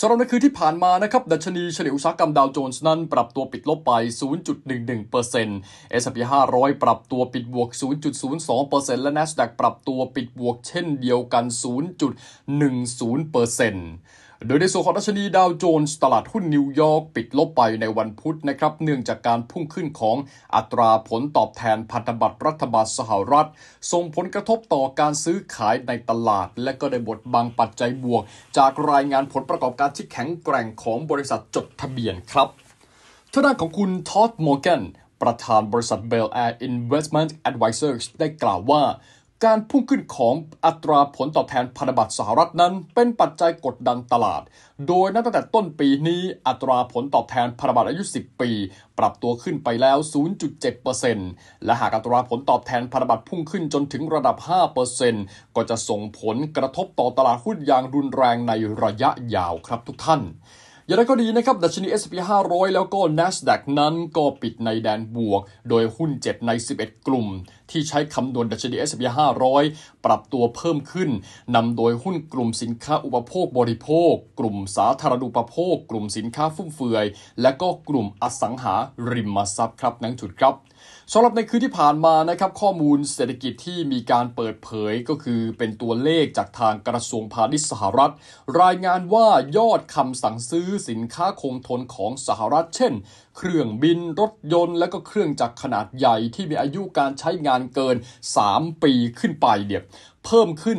สำหรับในคืนที่ผ่านมานะครับ ดัชนีเฉลี่ยอุตสาหกรรมดาวโจนส์นั้น ปรับตัวปิดลบไป 0.11% S&P 500 ปรับตัวปิดบวก 0.02%และ NASDAQ ปรับตัวปิดบวกเช่นเดียวกัน 0.10%โดยในส่วนของดัชนีดาวโจนส์ตลาดหุ้นนิวยอร์กปิดลบไปในวันพุธนะครับเนื่องจากการพุ่งขึ้นของอัตราผลตอบแทนพันธบัตรรัฐบาลสหรัฐส่งผลกระทบต่อการซื้อขายในตลาดและก็ได้บทบังปัจจัยบวก จากรายงานผลประกอบการที่แข็งแกร่งของบริษัทจดทะเบียนครับทางด้านของคุณท็อดมอร์แกนประธานบริษัทเบลแอร์อินเวสท์เมนต์แอดไวเซอร์ได้กล่าวว่าการพุ่งขึ้นของอัตราผลตอบแทนพันธบัตรสหรัฐนั้น เป็นปัจจัยกดดันตลาด โดยนับตั้งแต่ต้นปีนี้อัตราผลตอบแทนพันธบัตรอายุ10ปี ปรับตัวขึ้นไปแล้ว 0.7%และหากอัตราผลตอบแทนพันธบัตรพุ่งขึ้นจนถึงระดับ 5%ก็จะส่งผลกระทบต่อตลาดหุ้นอย่างรุนแรงในระยะยาวครับทุกท่านอย่างไรก็ดีนะครับ ดัชนี S&P 500แล้วก็ NASDAQ นั้นก็ปิดในแดนบวก โดยหุ้น 7 ใน 11 กลุ่ม ที่ใช้คำนวณดัชนี S&P 500ปรับตัวเพิ่มขึ้นนำโดยหุ้นกลุ่มสินค้าอุปโภคบริโภค กลุ่มสาธารณูปโภค กลุ่มสินค้าฟุ่มเฟือย และก็กลุ่มอสังหาริมทรัพย์ครับนังจุดครับสำหรับในคืนที่ผ่านมานะครับข้อมูลเศรษฐกิจที่มีการเปิดเผยก็คือเป็นตัวเลขจากทางกระทรวงพาณิชย์สหรัฐ รายงานว่ายอดคำสั่งซื้อสินค้าคงทนของสหรัฐเช่น เครื่องบินรถยนต์และก็เครื่องจักรขนาดใหญ่ที่มีอายุการใช้งานเกิน 3 ปีขึ้นไปเนี่ยเพิ่มขึ้น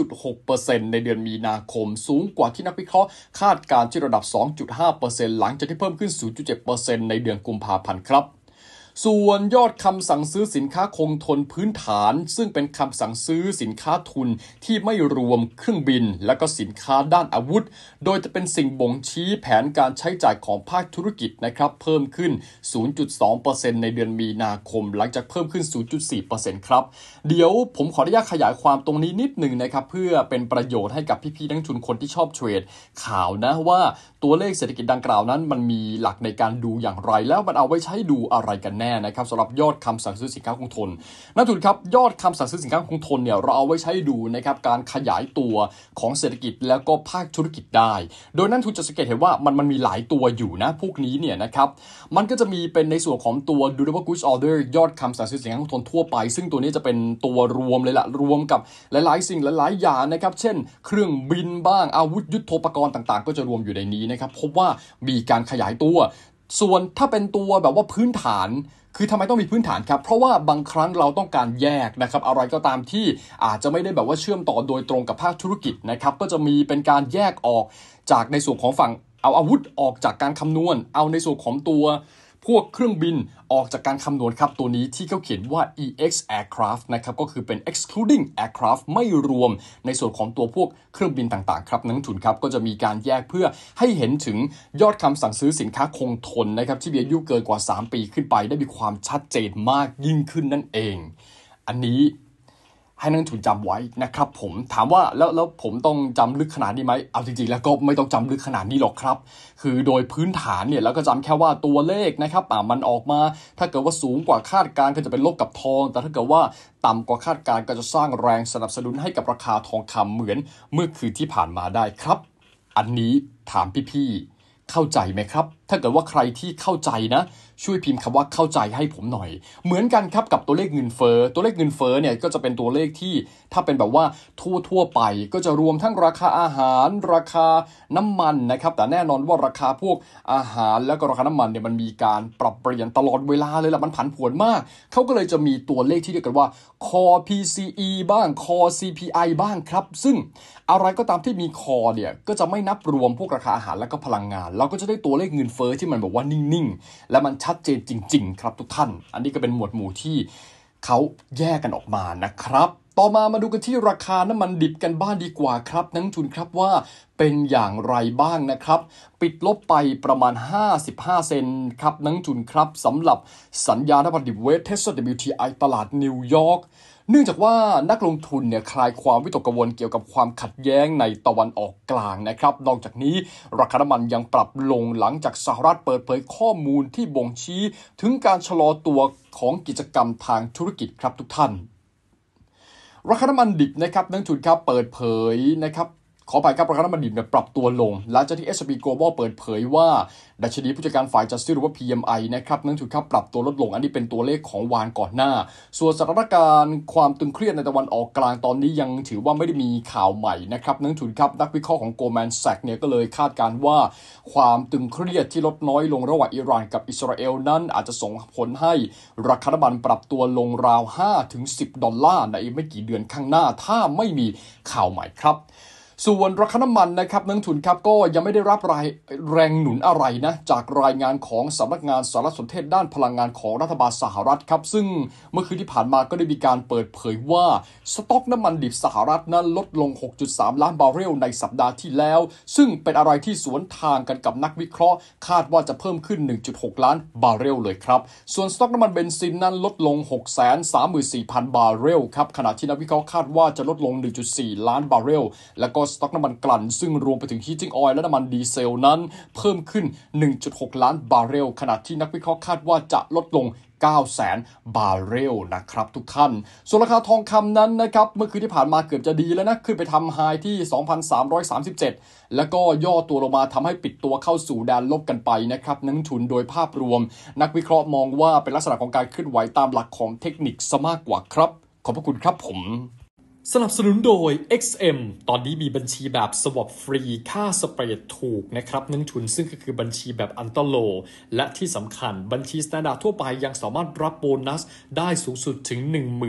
2.6%ในเดือนมีนาคมสูงกว่าที่นักวิเคราะห์ คาดการณ์ที่ระดับ2.5%หลังจากที่เพิ่มขึ้น0.7%ในเดือนกุมภาพันธ์ครับส่วนยอดคำสั่งซื้อสินค้าคงทนพื้นฐาน ซึ่งเป็นคำสั่งซื้อสินค้าทุนที่ไม่รวมเครื่องบิน และก็สินค้าด้านอาวุธ โดยจะเป็นสิ่งบ่งชี้แผนการใช้จ่ายของภาคธุรกิจนะครับเพิ่มขึ้น 0.2%ในเดือนมีนาคม หลังจากเพิ่มขึ้น 0.4%ครับเดี๋ยวผมขออนุญาตขยายความตรงนี้นิดหนึ่งนะครับ เพื่อเป็นประโยชน์ให้กับพี่ๆนักทุนคนที่ชอบเทรดข่าวนะว่าตัวเลขเศรษฐกิจดังกล่าวนั้น มันมีหลักในการดูอย่างไร แล้วมันเอาไว้ใช้ดูอะไรกันแน่นะครับสำหรับยอดคำสั่งซื้อสินค้าคงทน นักทุนครับ ยอดคำสั่งซื้อสินค้าคงทนเนี่ยเราเอาไว้ใช้ดูนะครับการขยายตัวของเศรษฐกิจแล้วก็ภาคธุรกิจได้ โดยนั้นทุนจะสังเกตเห็นว่ามันมันมีหลายตัวอยู่นะพวกนี้เนี่ยนะครับมันก็จะมีเป็นในส่วนของตัว durable goods order ยอดคำสั่งซื้อสินค้าคงทนทั่วไป ซึ่งตัวนี้จะเป็นตัวรวมเลยละรวมกับหลาย ๆ สิ่งหลาย ๆ อย่างนะครับเช่น เครื่องบินบ้าง อาวุธยุโทโธปกรณ์ต่าง ๆ ก็จะรวมอยู่ในนี้นะครับพบว่ามีการขยายตัวส่วนถ้าเป็นตัวแบบว่าพื้นฐาน คือทำไมต้องมีพื้นฐานครับ เพราะว่าบางครั้งเราต้องการแยกนะครับ อะไรก็ตามที่อาจจะไม่ได้แบบว่าเชื่อมต่อโดยตรงกับภาคธุรกิจนะครับ ก็จะมีเป็นการแยกออกจากในส่วนของฝั่งเอาอาวุธออกจากการคำนวณ เอาในส่วนของตัวพวกเครื่องบินออกจากการคำนวณครับ ตัวนี้ที่เขาเขียนว่า EX aircraft นะครับก็คือเป็น excluding aircraft ไม่รวมในส่วนของตัวพวกเครื่องบินต่าง ๆ ครับนักทุนครับ ก็จะมีการแยกเพื่อให้เห็นถึงยอดคำสั่งซื้อสินค้าคงทนนะครับที่มีอายุเกินกว่า 3 ปีขึ้นไป ได้มีความชัดเจนมากยิ่งขึ้นนั่นเอง อันนี้ให้นักทุนจำไว้นะครับผมถามว่า แล้วแล้วผมต้องจำลึกขนาดนี้ไหมเอาจริงๆแล้วก็ไม่ต้องจำลึกขนาดนี้หรอกครับ คือโดยพื้นฐานเนี่ยเราก็จำแค่ว่าตัวเลขนะครับอ่ามันออกมา ถ้าเกิดว่าสูงกว่าคาดการณ์ก็จะเป็นลบกับทอง แต่ถ้าเกิดว่าต่ำกว่าคาดการณ์ก็จะสร้างแรงสนับสนุนให้กับราคาทองคำเหมือนเมื่อคืนที่ผ่านมาได้ครับ อันนี้ถามพี่ๆเข้าใจไหมครับ ถ้าเกิดว่าใครที่เข้าใจนะ ช่วยพิมพ์คำว่าเข้าใจให้ผมหน่อย เหมือนกันครับกับตัวเลขเงินเฟอ้อ ตัวเลขเงินเฟอ้อเนี่ยก็จะเป็นตัวเลขที่ถ้าเป็นแบบว่า ทั่วทั่วไป ก็จะรวมทั้งราคาอาหาร ราคาน้ำมันนะครับ แต่แน่นอนว่าราคาพวกอาหารแล้วก็ราคาน้ำมันเนี่ยมันมีการปรับเปลี่ยนตลอดเวลาเลยละมันผันผวนมากเขาก็เลยจะมีตัวเลขที่เรียกกันว่า core PCE บ้าง core CPI บ้างครับ ซึ่งอะไรก็ตามที่มี core เนี่ยก็จะไม่นับรวมพวกราคาอาหารและก็พลังงานเราก็จะได้ตัวเลขเงินเฟอ้อที่มันบอกว่านิ่งๆ และมันชัดเจนจริงๆครับทุกท่าน อันนี้ก็เป็นหมวดหมู่ที่ เขาแยกกันออกมานะครับต่อมามาดูกันที่ราคาน้ำมันดิบกันบ้างดีกว่าครับ นักทุนครับว่าเป็นอย่างไรบ้างนะครับ ปิดลบไปประมาณ 55 เซนครับนักทุนครับสำหรับสัญญาณน้ำมันดิบเวสเทสต์ WTI ตลาดนิวยอร์กเนื่องจากว่านักลงทุนเนี่ยคลายความวิตกกังวลเกี่ยวกับความขัดแย้งในตะวันออกกลางนะครับนอกจากนี้ราคาน้ำมันยังปรับลงหลังจากสหรัฐเปิดเผยข้อมูลที่บ่งชี้ ถึงการชะลอตัวของกิจกรรมทางธุรกิจครับทุกท่านราคาน้ำมันดิบนะครับนักทุนครับเปิดเผยนะครับขอไปครับราคาน้ำมันดิบเนี่ยปรับตัวลง หลังจากที่ S&P Global เปิดเผยว่า ดัชนีผู้จัดการฝ่ายจัดซื้อหรือว่า PMI นะครับนั่นถือค่าปรับตัวลดลง อันนี้เป็นตัวเลขของวานก่อนหน้า ส่วนสถานการณ์ความตึงเครียดในตะวันออกกลางตอนนี้ยังถือว่าไม่ได้มีข่าวใหม่นะครับนั่นถือครับ นักวิเคราะห์ของ Goldman Sachs เนี่ยก็เลยคาดการว่า ความตึงเครียดที่ลดน้อยลงระหว่างอิหร่านกับอิสราเอลนั้น อาจจะส่งผลให้ราคาน้ำมันปรับตัวลงราว5-10ดอลลาร์ในไม่กี่เดือนข้างหน้าถ้าไม่มีข่าวใหม่ครับส่วนราคาน้ำมันนะครับนักทุนครับ ก็ยังไม่ได้รับรายแรงหนุนอะไรนะ จากรายงานของสำนักงานสารสนเทศด้านพลังงานของรัฐบาลสหรัฐครับ ซึ่งเมื่อคืนที่ผ่านมาก็ได้มีการเปิดเผยว่า สต็อกน้ำมันดิบสหรัฐนั้นลดลง 6.3 ล้านบาร์เรลในสัปดาห์ที่แล้ว ซึ่งเป็นอะไรที่สวนทางกันกับนักวิเคราะห์ คาดว่าจะเพิ่มขึ้น 1.6 ล้านบาร์เรลเลยครับส่วนสต็อกน้ำมันเบนซินนั้นลดลง634,000บาร์เรลครับขณะที่นักวิเคราะห์คาดว่าจะลดลง 1.4 ล้านบาร์เรลและก็สต็อกน้ำมันกลั่น ซึ่งรวมไปถึงฮีติ้งออยล์และน้ำมันดีเซลนั้น เพิ่มขึ้น 1.6 ล้านบาร์เรลขณะที่นักวิเคราะห์คาดว่าจะลดลง 9 แสนบาร์เรลนะครับทุกท่าน ส่วนราคาทองคำนั้นนะครับ เมื่อคืนที่ผ่านมาเกือบจะดีแล้วนะ ขึ้นไปทำไฮที่ 2,337 แล้วก็ย่อตัวลงมาทำให้ปิดตัวเข้าสู่แดนลบกันไปนะครับนักทุนโดยภาพรวม นักวิเคราะห์มองว่าเป็นลักษณะของการขึ้นไหวตามหลักของเทคนิคซะมากกว่าครับขอบพระคุณครับผมสนับสนุนโดย XM ตอนนี้มีบัญชีแบบสวอปฟรี ค่าสเปรดถูกนะครับนงิทุนซึ่งก็คือบัญชีแบบอันตโลและที่สำคัญบัญชีสแตนดาร์ดทั่วไป ยังสามารถรับโบนัสได้สูงสุดถึง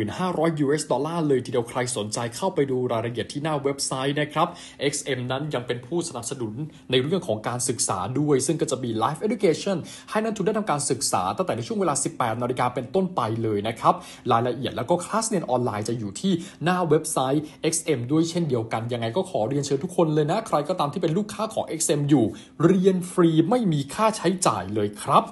1,500 US ดอลลาร์เลย ทีเดียวใครสนใจเข้าไปดูรายละเอียดที่หน้าเว็บไซต์นะครับ XM นั้นยังเป็นผู้สนับสนุนในเรื่องของการศึกษาด้วย ซึ่งก็จะมี Life Education ให้นักทุนได้ทำการศึกษาตั้งแต่ในช่วงเวลา 18นาฬิกาเป็นต้นไปเลยนะครับรายละเอียดแล้วก็คลาสเรียนออนไลน์จะอยู่ที่หน้าเว็บ็บไซต์ XM ด้วยเช่นเดียวกัน ยังไงก็ขอเรียนเชิญทุกคนเลยนะ ใครก็ตามที่เป็นลูกค้าของ XM อยู่ เรียนฟรีไม่มีค่าใช้จ่ายเลยครับ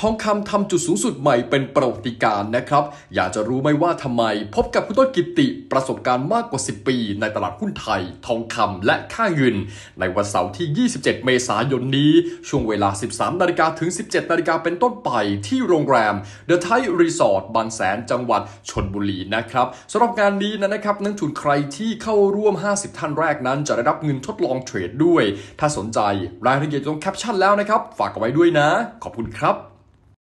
ทองคำทำจุดสูงสุดใหม่เป็นประวัติการนะครับ อยากจะรู้ไหมว่าทำไม พบกับคุณต้นกิติประสบการณ์มากกว่า 10 ปี ในตลาดหุ้นไทย ทองคำและค่าเงินในวันเสาร์ที่ 27 เมษายนนี้ ช่วงเวลา 13นาฬิกาถึง 17นาฬิกาเป็นต้นไปที่โรงแรมเดอะไทรีสอร์ทบางแสนจังหวัดชนบุรีนะครับสำหรับงานนี้นะครับนักทุนใครที่เข้าร่วม 50 ท่านแรกนั้น จะได้รับเงินทดลองเทรดด้วยถ้าสนใจรายละเอียดตรงแคปชั่นแล้วนะครับฝากเอาไว้ด้วยนะ ขอบคุณครับ